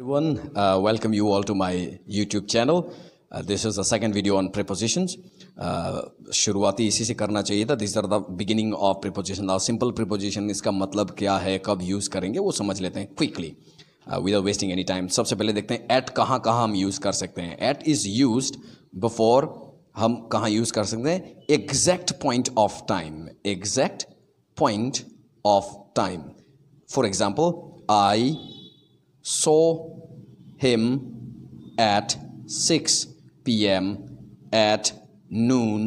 Everyone, uh, welcome you all to my YouTube channel. Uh, this is the second video on prepositions. Uh, शुरुआती इसी से करना चाहिए था this are the beginning of preposition और simple preposition इसका मतलब क्या है कब यूज़ करेंगे वो समझ लेते हैं quickly without wasting any time सबसे पहले देखते हैं एट कहाँ कहाँ हम यूज़ कर सकते हैं एट इज़ यूज बिफोर हम कहाँ यूज़ कर सकते हैं exact point of time exact point of time for example I saw him at 6 p.m., at noon,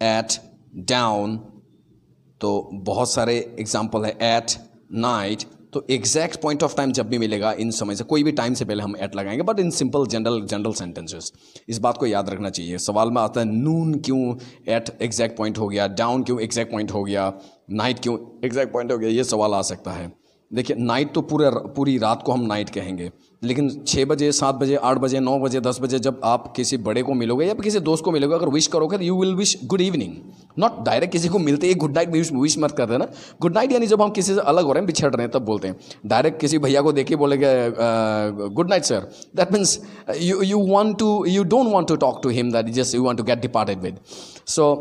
at down. तो बहुत सारे एग्जाम्पल है एट नाइट तो एग्जैक्ट पॉइंट ऑफ टाइम जब भी मिलेगा इन समय से कोई भी टाइम से पहले हम ऐट लगाएंगे but in simple general general sentences इस बात को याद रखना चाहिए सवाल में आता है नून क्यों एट एग्जैक्ट पॉइंट हो गया डाउन क्यों एग्जैक्ट पॉइंट हो गया नाइट क्यों एग्जैक्ट पॉइंट हो गया ये सवाल आ सकता है देखिए नाइट तो पूरे पूरी रात को हम नाइट कहेंगे लेकिन छः बजे सात बजे आठ बजे नौ बजे दस बजे जब आप किसी बड़े को मिलोगे या किसी दोस्त को मिलोगे अगर विश करोगे तो you will wish good evening not direct किसी को मिलते ही गुड नाइट विश विश मत करते ना गुड नाइट यानी जब हम किसी से अलग हो रहे हैं बिछड़ रहे हैं तब बोलते हैं डायरेक्ट किसी भैया को देखे बोलेगे good night sir that means you you want to you don't want to talk to him that just you want to get departed with so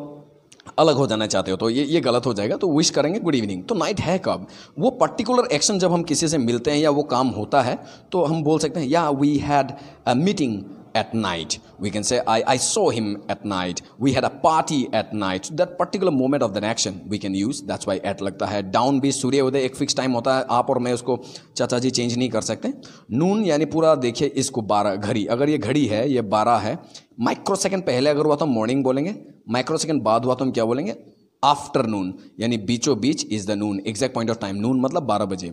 अलग हो जाना चाहते हो तो ये ये गलत हो जाएगा तो विश करेंगे गुड इवनिंग तो नाइट है कब वो पर्टिकुलर एक्शन जब हम किसी से मिलते हैं या वो काम होता है तो हम बोल सकते हैं या we had a meeting at night we can say I I saw him at night we had a party at night that particular moment of than action we can use that's why at लगता है down भी उदय एक fix time होता है आप और मैं उसको चाचा जी चेंज नहीं कर सकते नून यानी पूरा देखिए इसको बारह घड़ी अगर ये घड़ी है ये बारह है माइक्रो सेकेंड पहले अगर हुआ तो हम मॉर्निंग बोलेंगे माइक्रो सेकेंड बाद हुआ तो हम क्या बोलेंगे आफ्टरनून यानी बीचो बीच is the noon exact point of time noon मतलब बारह बजे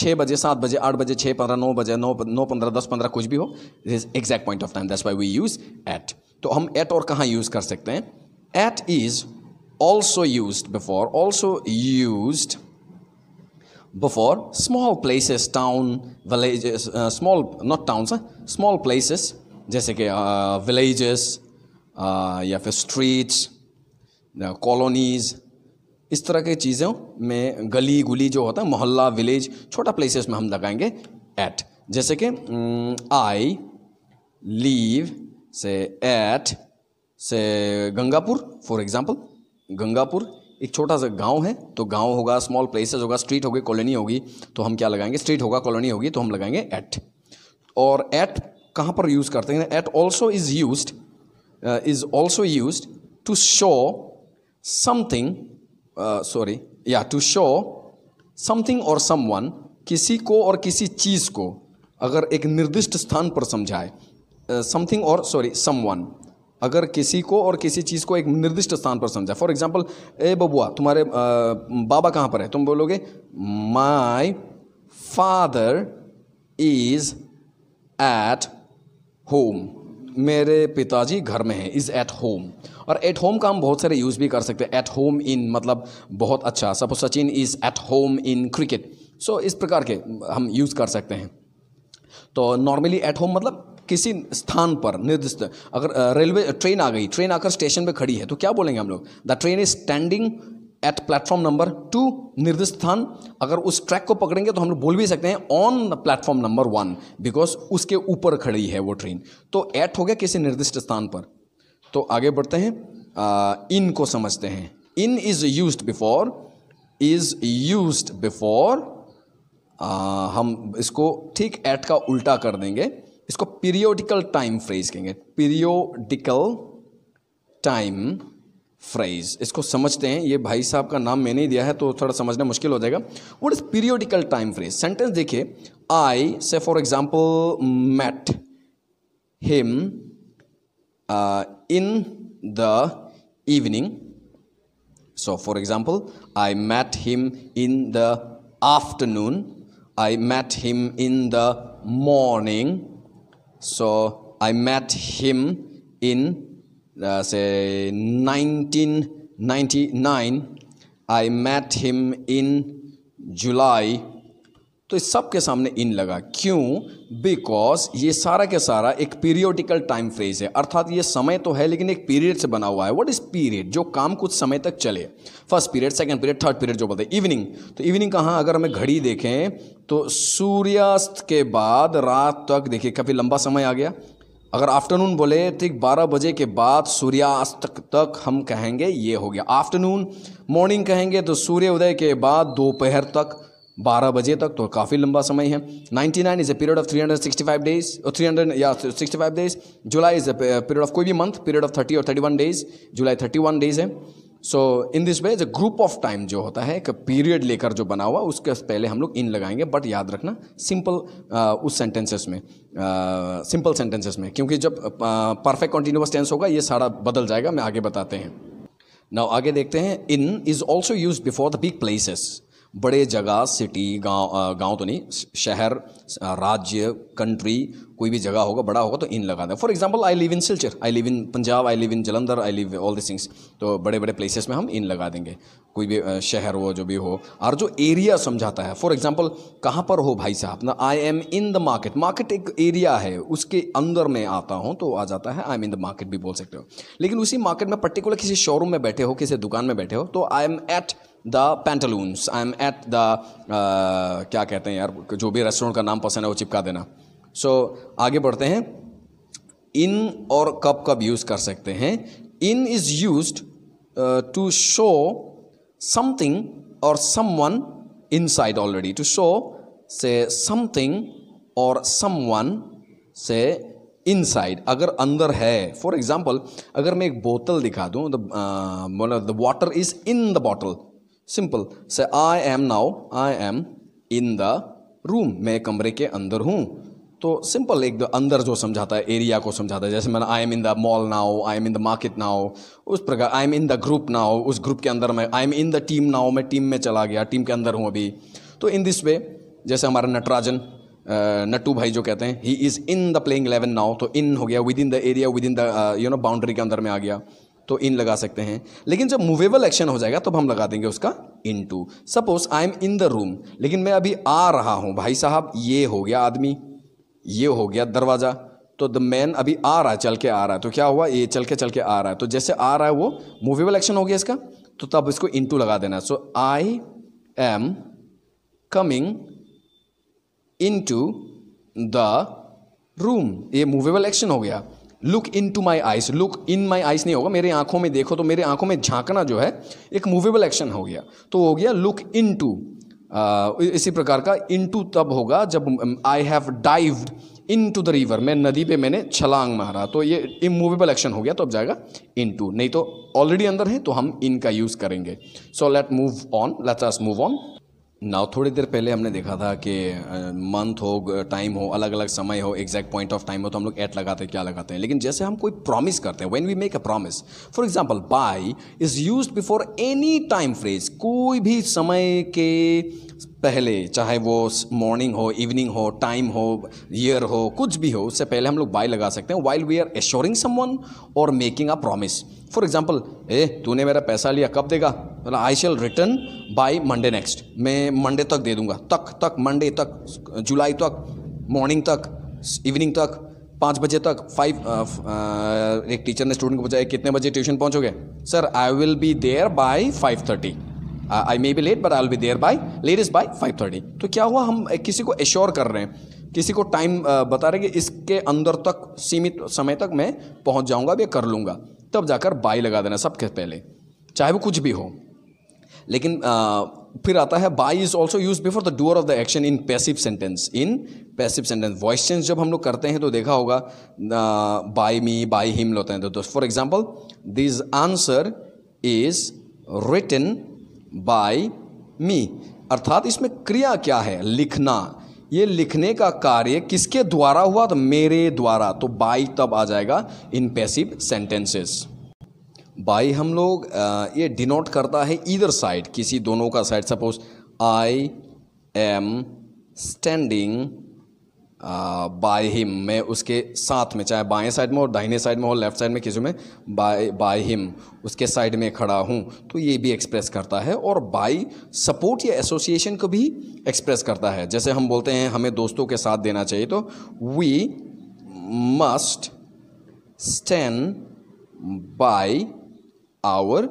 छः बजे सात बजे आठ बजे छः पंद्रह नौ बजे नौ नौ पंद्रह दस पंद्रह कुछ भी हो this exact point of time that's why we use at तो हम एट और कहाँ यूज़ कर सकते हैं at is also use before also use before small places town village small not town small places जैसे कि विलेजेस uh, uh, या फिर स्ट्रीट्स कॉलोनीज़ इस तरह के चीज़ों में गली गुली जो होता है मोहल्ला विलेज छोटा प्लेसेस में हम लगाएंगे एट जैसे कि आई लीव से एट से गंगापुर फॉर एग्जांपल गंगापुर एक छोटा सा गांव है तो गांव होगा स्मॉल प्लेसेस होगा स्ट्रीट होगी कॉलोनी होगी तो हम क्या लगाएंगे स्ट्रीट होगा कॉलोनी होगी तो हम लगाएंगे एट और एट कहाँ पर यूज़ करते हैं at also is use is also use to show something sorry या टू शो समथिंग और सम वन किसी को और किसी चीज़ को अगर एक निर्दिष्ट स्थान पर समझाए समथिंग और सॉरी सम वन अगर किसी को और किसी चीज़ को एक निर्दिष्ट स्थान पर समझाए फॉर एग्जाम्पल ए बबुआ तुम्हारे आ, uh, बाबा कहाँ पर है तुम बोलोगे my father is at home मेरे पिताजी घर में हैं इज़ एट होम और एट होम का हम बहुत सारे यूज़ भी कर सकते हैं एट होम इन मतलब बहुत अच्छा suppose Sachin is at home in cricket so इस प्रकार के हम यूज़ कर सकते हैं तो नॉर्मली एट होम मतलब किसी स्थान पर निर्दिष्ट अगर रेलवे ट्रेन आ गई ट्रेन आकर स्टेशन पर खड़ी है तो क्या बोलेंगे हम लोग the train is standing at platform number two निर्दिष्ट स्थान अगर उस ट्रैक को पकड़ेंगे तो हम लोग बोल भी सकते हैं on platform number one because उसके ऊपर खड़ी है वो ट्रेन तो ऐट हो गया किसी निर्दिष्ट स्थान पर तो आगे बढ़ते हैं इन को समझते हैं in is use before is use before हम इसको ठीक एट का उल्टा कर देंगे इसको पीरियोडिकल टाइम फ्रेज कहेंगे पीरियोडिकल टाइम फ्राइज इसको समझते हैं ये भाई साहब का नाम मैंने ही दिया है तो थोड़ा समझना मुश्किल हो जाएगा what is periodical time phrase sentence देखिए I say for example met him in the evening so for example I met him in the afternoon I met him in the morning so I met him in nineteen 1999 I met him in July तो इस सब के सामने इन लगा क्यों because ये सारा के सारा एक पीरियोडिकल टाइम फ्रेज है अर्थात ये समय तो है लेकिन एक पीरियड से बना हुआ है व्हाट इज पीरियड जो काम कुछ समय तक चले first period second period third period जो बोलते हैं इवनिंग तो इवनिंग कहाँ अगर हमें घड़ी देखें तो सूर्यास्त के बाद रात तक देखिए काफ़ी लंबा समय आ गया अगर आफ्टरनून बोले ठीक 12 बजे के बाद सूर्यास्त तक हम कहेंगे ये हो गया आफ्टरनून मॉर्निंग कहेंगे तो सूर्य उदय के बाद दोपहर तक 12 बजे तक तो काफ़ी लंबा समय है 99 nine is a period of 365 days और 300 या 65 days July is a period of कोई भी मंथ पीरियड ऑफ 30 और 31 डेज जुलाई 31 डेज है so in this way group of time जो होता है एक पीरियड लेकर जो बना हुआ उसके पहले हम लोग इन लगाएंगे बट याद रखना सिंपल uh, उस सेंटेंसेस में सिंपल uh, सेंटेंसेस में क्योंकि जब परफेक्ट कॉन्टिन्यूस टेंस होगा ये सारा बदल जाएगा मैं आगे बताते हैं नाउ आगे देखते हैं in is also use before the big places बड़े जगह सिटी गांव uh, गांव तो नहीं शहर राज्य कंट्री कोई भी जगह होगा बड़ा होगा तो इन लगा दें for example I live in Silchar I live in Punjab I live in Jalandhar I live all this things तो बड़े बड़े प्लेसेस में हम इन लगा देंगे कोई भी शहर हो जो भी हो और जो एरिया समझाता है फॉर एग्जाम्पल कहाँ पर हो भाई साहब ना I am in the market market एक एरिया है उसके अंदर मैं आता हूँ तो आ जाता है I am in the market भी बोल सकते हो लेकिन उसी मार्केट में पर्टिकुलर किसी शोरूम में बैठे हो किसी दुकान में बैठे हो तो I am at the Pantaloons I am at the क्या कहते हैं यार जो भी रेस्टोरेंट का नाम पसंद है वो चिपका देना सो आगे बढ़ते हैं इन और कब कब यूज़ कर सकते हैं in is use to show something और someone inside already to show से समथिंग और सम वन से इन साइड अगर अंदर है फॉर एग्जाम्पल अगर मैं एक बोतल दिखा दूँ the water is in the bottle simple से I am now I am in the room मैं कमरे के अंदर हूँ तो सिंपल एक अंदर जो समझाता है एरिया को समझाता है जैसे मैंने I am in the mall ना हो I am in the market ना हो उस प्रकार I am in the group ना हो उस ग्रुप के अंदर मैं I am in the team ना हो मैं टीम में चला गया टीम के अंदर हूँ अभी तो इन दिस वे जैसे हमारा नटराजन नट्टू भाई जो कहते हैं he is in the playing eleven now तो इन हो गया within the area within the you know boundary के अंदर में आ गया तो इन लगा सकते हैं लेकिन जब मूवेबल एक्शन हो जाएगा तब तो हम लगा देंगे उसका into suppose I am in the room लेकिन मैं अभी आ रहा हूँ भाई साहब ये हो गया आदमी ये हो गया दरवाज़ा तो द मैन अभी आ रहा है चल के आ रहा है तो क्या हुआ ये चल के चल के आ रहा है तो जैसे आ रहा है वो मूवेबल एक्शन हो गया इसका तो तब इसको इंटू लगा देना so I am coming into the room ये मूवेबल एक्शन हो गया look into my eyes look in my eyes नहीं होगा मेरी आंखों में देखो तो मेरी आंखों में झांकना जो है एक मूवेबल एक्शन हो गया तो हो गया लुक इन टू इसी प्रकार का इंटू तब होगा जब I have dived into the river मैं नदी पे मैंने छलांग मारा तो ये इमूवेबल एक्शन हो गया तो अब जाएगा इन टू नहीं तो ऑलरेडी अंदर है तो हम इनका यूज़ करेंगे so let move on let us move on now थोड़ी देर पहले हमने देखा था कि मंथ हो टाइम हो अलग अलग समय हो एग्जैक्ट पॉइंट ऑफ टाइम हो तो हम लोग ऐट लगाते हैं क्या लगाते हैं लेकिन जैसे हम कोई प्रॉमिस करते हैं when we make a promise for example by is used before any time phrase कोई भी समय के पहले चाहे वो मॉर्निंग हो इवनिंग हो टाइम हो ईयर हो कुछ भी हो उससे पहले हम लोग बाय लगा सकते हैं while we are assuring someone और making a promise for example ए तूने मेरा पैसा लिया कब देगा बोला I shall return by Monday next मैं मंडे तक दे दूंगा तक तक मंडे तक जुलाई तक मॉर्निंग तक इवनिंग तक पाँच बजे तक फाइव uh, uh, एक टीचर ने स्टूडेंट को बताया कितने बजे ट्यूशन पहुँचोगे sir I will be there by five thirty I may be late but I will be there by late is by five thirty तो क्या हुआ हम किसी को एश्योर कर रहे हैं किसी को टाइम uh, बता रहे कि इसके अंदर तक सीमित समय तक मैं पहुंच जाऊंगा या कर लूँगा तब जाकर बाई लगा देना सबके पहले चाहे वो कुछ भी हो लेकिन आ, फिर आता है by is also use before the doer of the action in passive sentence in passive sentence voice change जब हम लोग करते हैं तो देखा होगा बाई मी बाई हिम लोते हैं तो for example this answer is written by me अर्थात इसमें क्रिया क्या है लिखना ये लिखने का कार्य किसके द्वारा हुआ तो मेरे द्वारा तो बाई तब आ जाएगा इन पैसिव सेंटेंसेस बाई हम लोग ये डिनोट करता है इधर साइड किसी दोनों का side suppose I am standing by him मैं उसके साथ में चाहे बाएं साइड में और दाहिने साइड में और लेफ्ट साइड में किसी में बाय बाय हिम उसके साइड में खड़ा हूँ तो ये भी एक्सप्रेस करता है और बाय सपोर्ट या एसोसिएशन को भी एक्सप्रेस करता है जैसे हम बोलते हैं हमें दोस्तों के साथ देना चाहिए तो we must stand by our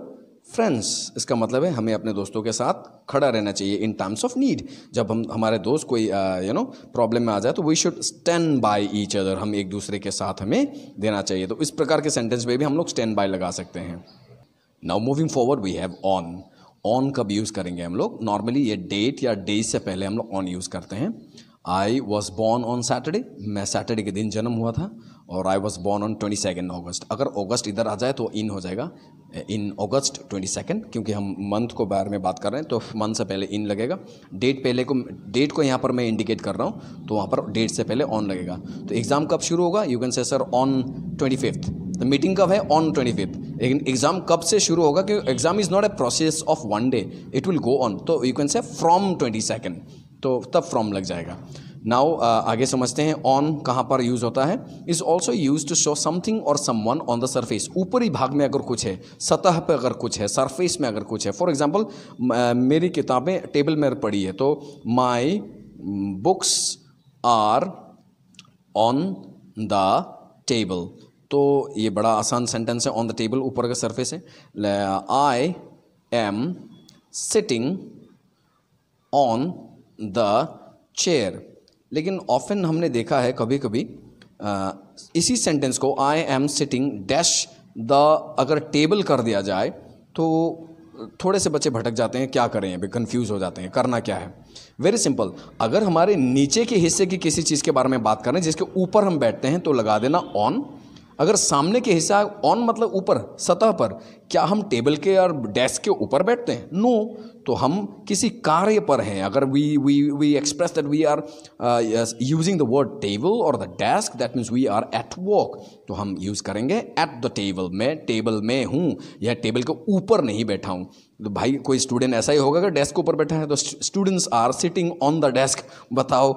friends इसका मतलब है हमें अपने दोस्तों के साथ खड़ा रहना चाहिए इन टर्म्स ऑफ नीड जब हम हमारे दोस्त कोई यू नो प्रॉब्लम में आ जाए तो we should stand by each other हम एक दूसरे के साथ हमें देना चाहिए तो इस प्रकार के सेंटेंस में भी हम लोग स्टैंड बाय लगा सकते हैं now moving forward we have on on कब यूज़ करेंगे हम लोग नॉर्मली ये डेट या डे से पहले हम लोग ऑन यूज़ करते हैं I was born on Saturday मैं सैटरडे के दिन जन्म हुआ था और I was born on twenty second August अगर ऑगस्ट इधर आ जाए तो इन हो जाएगा इन ऑगस्ट ट्वेंटी सेकेंड क्योंकि हम मंथ को बारे में बात कर रहे हैं तो मंथ से पहले इन लगेगा डेट पहले को डेट को यहाँ पर मैं इंडिकेट कर रहा हूँ तो वहाँ पर डेट से पहले ऑन लगेगा तो एग्ज़ाम कब शुरू होगा you can say sir on twenty fifth तो मीटिंग कब है ऑन ट्वेंटी फिफ्थ लेकिन एग्जाम कब से शुरू होगा क्योंकि exam is not a process of one day it will go on तो you can say from twenty second तो तब फ्रॉम लग जाएगा नाउ uh, आगे समझते हैं ऑन कहाँ पर यूज़ होता है is also use to show something और someone on the surface ऊपरी भाग में अगर कुछ है सतह पर अगर कुछ है सरफेस में अगर कुछ है फॉर एग्जाम्पल uh, मेरी किताबें टेबल में पड़ी है तो my books are on the table तो ये बड़ा आसान सेंटेंस है ऑन द टेबल ऊपर का सरफेस है I am sitting on the chair लेकिन ऑफन हमने देखा है कभी कभी आ, इसी सेंटेंस को I am sitting dash the अगर टेबल कर दिया जाए तो थोड़े से बच्चे भटक जाते हैं क्या करें अभी कंफ्यूज हो जाते हैं करना क्या है वेरी सिंपल अगर हमारे नीचे के हिस्से की किसी चीज़ के बारे में बात करें जिसके ऊपर हम बैठते हैं तो लगा देना ऑन अगर सामने के हिस्सा ऑन मतलब ऊपर सतह पर क्या हम टेबल के और डेस्क के ऊपर बैठते हैं नो no, तो हम किसी कार्य पर हैं अगर we we we express that we are using the word table और the desk that means we are at work तो हम यूज़ करेंगे एट द टेबल मैं टेबल में हूँ या टेबल के ऊपर नहीं बैठा हूँ तो भाई कोई स्टूडेंट ऐसा ही होगा अगर डेस्क के ऊपर बैठा है तो students are sitting on the desk बताओ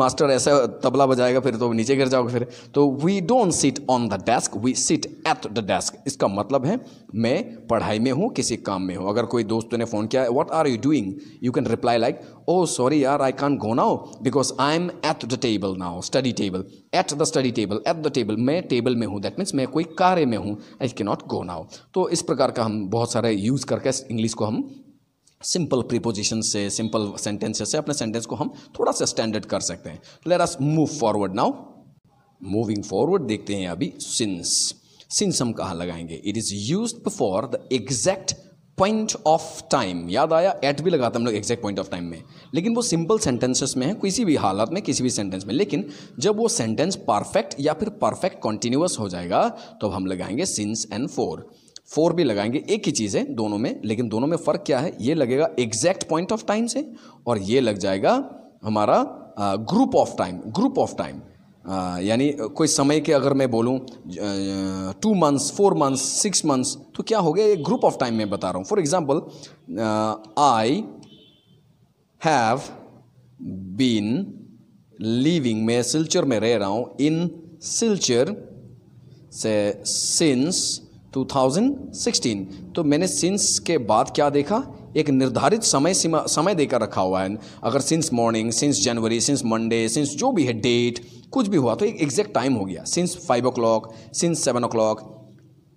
मास्टर ऐसा तबला बजाएगा फिर तो नीचे गिर जाओगे फिर तो we don't sit on the desk we sit at the desk इसका मतलब है मैं पढ़ाई में हूँ किसी काम में हूँ अगर कोई दोस्त ने फ़ोन किया what are you doing you can reply like oh, sorry, yaar, I can't go now because am at the table now, study table, at the study table, at the table, मैं table में हूँ that means मैं कोई कार्य में हूँ आई के not go now तो इस प्रकार का हम बहुत सारे यूज़ करके इंग्लिश को हम सिंपल प्रीपोजिशन से सिंपल सेंटेंसेस से अपने सेंटेंस को हम थोड़ा सा स्टैंडर्ड कर सकते हैं let us move forward now moving forward देखते हैं अभी सिंस सिंस हम कहाँ लगाएंगे it is use for the exact point of time याद आया एट भी लगाते हम लोग एग्जैक्ट पॉइंट ऑफ टाइम में लेकिन वो सिंपल सेंटेंसेस में है किसी भी हालत में किसी भी सेंटेंस में लेकिन जब वो सेंटेंस परफेक्ट या फिर परफेक्ट कॉन्टिन्यूस हो जाएगा तो हम लगाएंगे सिंस एंड फोर फोर भी लगाएंगे एक ही चीज़ है दोनों में लेकिन दोनों में फ़र्क क्या है ये लगेगा एग्जैक्ट पॉइंट ऑफ टाइम से और ये लग जाएगा हमारा group of time group of time यानी कोई समय के अगर मैं बोलूँ two months four months six months तो क्या हो गया एक ग्रुप ऑफ टाइम में बता रहा हूँ for example I have been living मैं सिल्चर में रह रहा हूँ इन सिल्चर से सिंस 2016 तो मैंने सिंस के बाद क्या देखा एक निर्धारित समय सीमा समय देकर रखा हुआ है अगर since morning since January since Monday since जो भी है डेट कुछ भी हुआ तो एक एग्जैक्ट टाइम हो गया since five o'clock since seven o'clock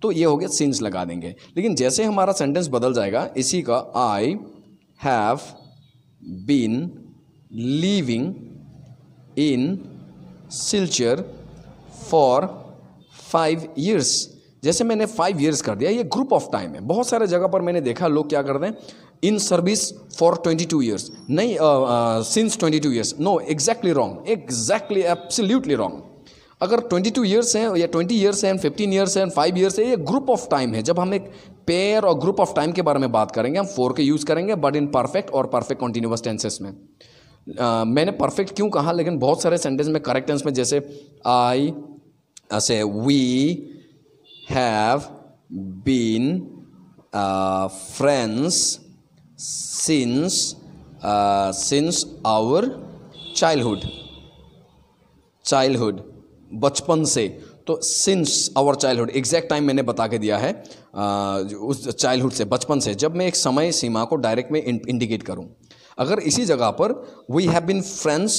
तो ये हो गया सिंस लगा देंगे लेकिन जैसे हमारा सेंटेंस बदल जाएगा इसी का I have been living in Silchar for five years जैसे मैंने फाइव ईयर्स कर दिया ये ग्रुप ऑफ टाइम है बहुत सारे जगह पर मैंने देखा लोग क्या करते हैं इन सर्विस फॉर 22 ईयर्स नहीं since 22 years no exactly wrong exactly absolutely wrong अगर 22 ईयर्स हैं या 20 ईयर्स हैं 15 ईयर्स हैं फाइव ईयर्स है ये ग्रुप ऑफ टाइम है जब हम एक पेयर और ग्रुप ऑफ टाइम के बारे में बात करेंगे हम फोर के यूज़ करेंगे बट इन परफेक्ट और परफेक्ट कॉन्टीन्यूस टेंसेस में Uh, मैंने परफेक्ट क्यों कहा लेकिन बहुत सारे सेंटेंस में करेक्ट टेंस में जैसे I say we have been friends since uh, since our childhood childhood बचपन से तो since our childhood exact time मैंने बता के दिया है uh, उस childhood से बचपन से जब मैं एक समय सीमा को direct में indicate करूं अगर इसी जगह पर we have been friends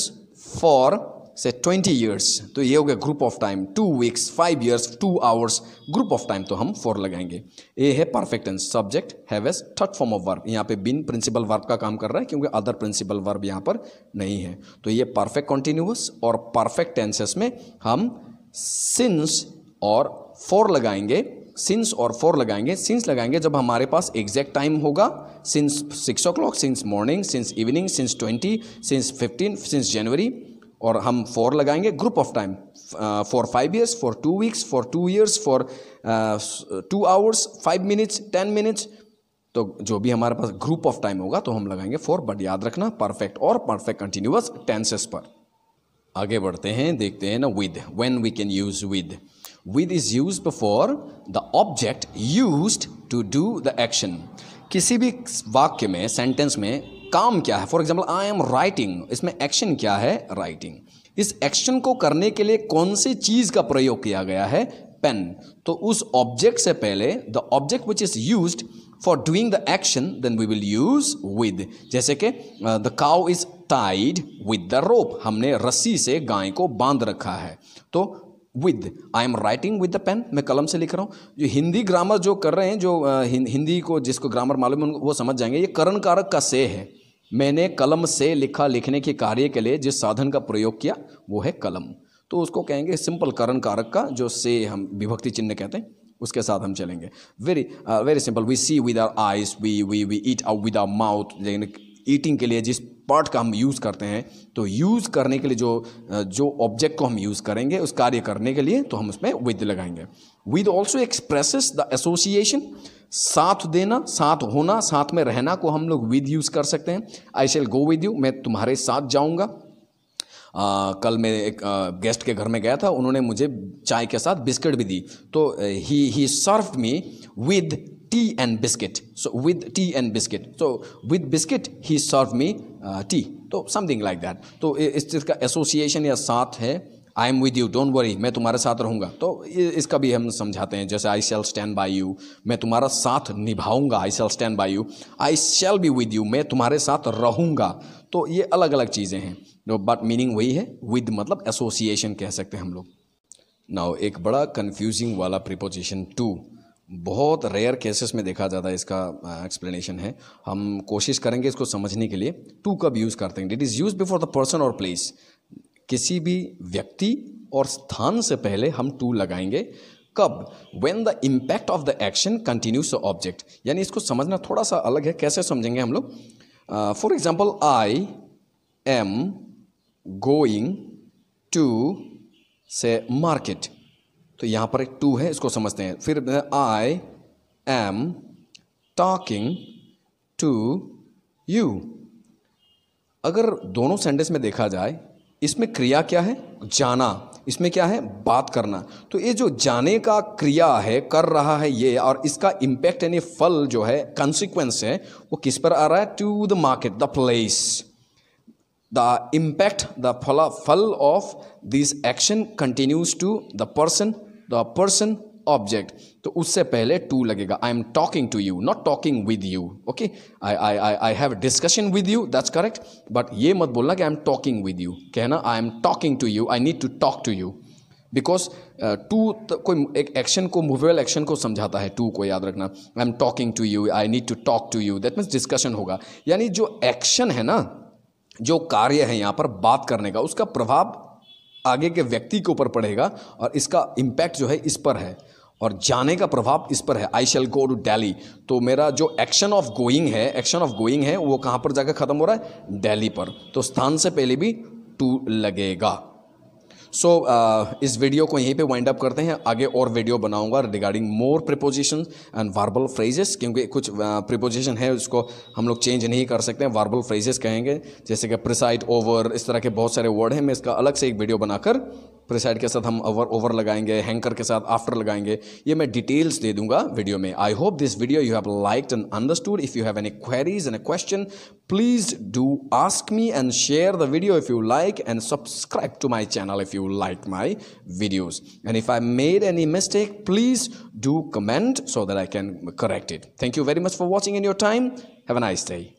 for say twenty years तो ये हो गया group of time two weeks five years two hours group of time तो हम फोर लगाएंगे ए है perfect tense subject have as third form of verb यहाँ पे बिन प्रिंसिपल वर्ब का काम कर रहा है क्योंकि अदर प्रिंसिपल वर्ब यहाँ पर नहीं है तो ये परफेक्ट कॉन्टिन्यूस और परफेक्ट टेंसेस में हम सिंस और फोर लगाएंगे सिंस और फोर लगाएंगे सिंस लगाएंगे जब हमारे पास एग्जैक्ट टाइम होगा since six o'clock since morning since evening since twenty since fifteen since January और हम फोर लगाएंगे group of time for five years for two weeks for two years for two hours five minutes ten minutes तो जो भी हमारे पास group of time होगा तो हम लगाएंगे फोर बट याद रखना परफेक्ट और परफेक्ट कंटिन्यूस टेंसेस पर आगे बढ़ते हैं देखते हैं ना with when we can use with with is use for the object use to do the action किसी भी वाक्य में सेंटेंस में काम क्या है for example I am writing इसमें एक्शन क्या है राइटिंग इस एक्शन को करने के लिए कौन सी चीज़ का प्रयोग किया गया है पेन तो उस ऑब्जेक्ट से पहले the object which is use for doing the action then we will use with जैसे कि the cow is tied with the rope हमने रस्सी से गाय को बांध रखा है तो with I am writing with the pen मैं कलम से लिख रहा हूँ जो हिंदी ग्रामर जो कर रहे हैं जो uh, हिंदी को जिसको ग्रामर मालूम है वो समझ जाएंगे ये करण कारक का से है मैंने कलम से लिखा लिखने के कार्य के लिए जिस साधन का प्रयोग किया वो है कलम तो उसको कहेंगे सिंपल करण कारक का जो से हम विभक्ति चिन्ह कहते हैं उसके साथ हम चलेंगे very very simple we see with our eyes we we we eat out with our mouth लेकिन ईटिंग के लिए जिस पार्ट का हम यूज़ करते हैं तो यूज़ करने के लिए जो uh, जो ऑब्जेक्ट को हम यूज़ करेंगे उस कार्य करने के लिए तो हम उसमें विद लगाएंगे with also expresses the association साथ देना साथ होना साथ में रहना को हम लोग विद यूज़ कर सकते हैं I shall go with you मैं तुम्हारे साथ जाऊँगा आ, कल मैं एक आ, गेस्ट के घर में गया था उन्होंने मुझे चाय के साथ बिस्किट भी दी तो he he serve me with tea and biscuit so with tea and biscuit so with biscuit he serve me tea तो समथिंग लाइक दैट तो इस चीज़ का एसोसिएशन या साथ है I am with you don't worry मैं तुम्हारे साथ रहूँगा तो इसका भी हम समझाते हैं जैसे I shall stand by you मैं तुम्हारा साथ निभाऊंगा I shall stand by you I shall be with you मैं तुम्हारे साथ रहूँगा तो ये अलग अलग चीज़ें हैं बट मीनिंग वही है विद मतलब एसोसिएशन कह सकते हैं हम लोग नाउ एक बड़ा कन्फ्यूजिंग वाला प्रिपोजिशन टू बहुत रेयर केसेस में देखा जाता है इसका एक्सप्लेनेशन है हम कोशिश करेंगे इसको समझने के लिए टू कब यूज़ करते हैं it is use before the person और प्लेस किसी भी व्यक्ति और स्थान से पहले हम टू लगाएंगे कब when the impact of the action continuous object यानी इसको समझना थोड़ा सा अलग है कैसे समझेंगे हम लोग for example I am going to say market तो यहाँ पर एक टू है इसको समझते हैं फिर I am talking to you अगर दोनों सेंटेंस में देखा जाए इसमें क्रिया क्या है जाना इसमें क्या है बात करना तो ये जो जाने का क्रिया है कर रहा है ये और इसका इम्पैक्ट यानी फल जो है कॉन्सिक्वेंस है वो किस पर आ रहा है to the market the place the impact the फल फल of this action continues to the person the person object तो उससे पहले टू लगेगा I am talking to you not talking with you okay I I I I have discussion with you that's correct but ये मत बोलना कि I am talking with you कहना I am talking to you I need to talk to you because to कोई एक action को movable action को समझाता है टू को याद रखना I am talking to you I need to talk to you that means discussion होगा यानी जो एक्शन है ना जो कार्य है यहाँ पर बात करने का उसका प्रभाव आगे के व्यक्ति के ऊपर पड़ेगा और इसका इम्पैक्ट जो है इस पर है और जाने का प्रभाव इस पर है I shall go to Delhi तो मेरा जो एक्शन ऑफ गोइंग है एक्शन ऑफ गोइंग है वो कहाँ पर जाकर ख़त्म हो रहा है डेली पर तो स्थान से पहले भी टू लगेगा सो so, uh, इस वीडियो को यहीं पे वाइंड अप करते हैं आगे और वीडियो बनाऊंगा regarding more preposition and verbal phrases क्योंकि कुछ प्रिपोजिशन uh, है उसको हम लोग चेंज नहीं कर सकते हैं वार्बल फ्रेजेस कहेंगे जैसे कि प्रिसाइड ओवर इस तरह के बहुत सारे वर्ड हैं मैं इसका अलग से एक वीडियो बनाकर प्रेसाइड के साथ हम ओवर ओवर लगाएंगे हैंकर के साथ आफ्टर लगाएंगे ये मैं डिटेल्स दे दूंगा वीडियो में I hope this video you have like and understood if you have any queries and question please do ask me and share the video if you like and subscribe to my channel if you like my videos and if I made any mistake please do comment so that I can correct it thank you very much for watching in your time have a nice day